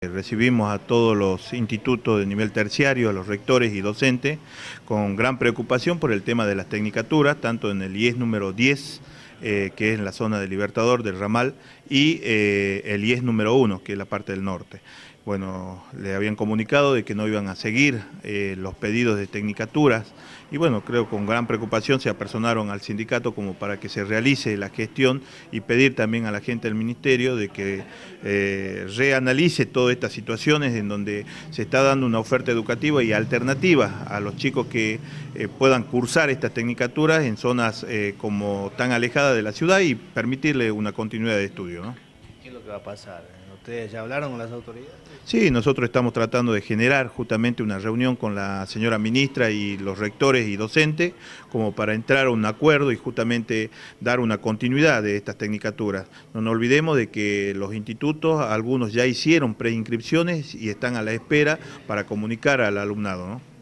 Eh, recibimos a todos los institutos de nivel terciario, a los rectores y docentes, con gran preocupación por el tema de las tecnicaturas, tanto en el IES número 10, eh, que es la zona de Libertador, del Ramal, y eh, el IES número 1, que es la parte del norte bueno, le habían comunicado de que no iban a seguir eh, los pedidos de tecnicaturas y bueno, creo con gran preocupación se apersonaron al sindicato como para que se realice la gestión y pedir también a la gente del ministerio de que eh, reanalice todas estas situaciones en donde se está dando una oferta educativa y alternativa a los chicos que eh, puedan cursar estas tecnicaturas en zonas como tan alejadas de la ciudad y permitirle una continuidad de estudio. ¿Qué es lo que va a pasar? ¿Ustedes ya hablaron con las autoridades? Sí, nosotros estamos tratando de generar justamente una reunión con la señora ministra y los rectores y docentes como para entrar a un acuerdo y justamente dar una continuidad de estas tecnicaturas. No nos olvidemos de que los institutos, algunos ya hicieron preinscripciones y están a la espera para comunicar al alumnado. ¿no?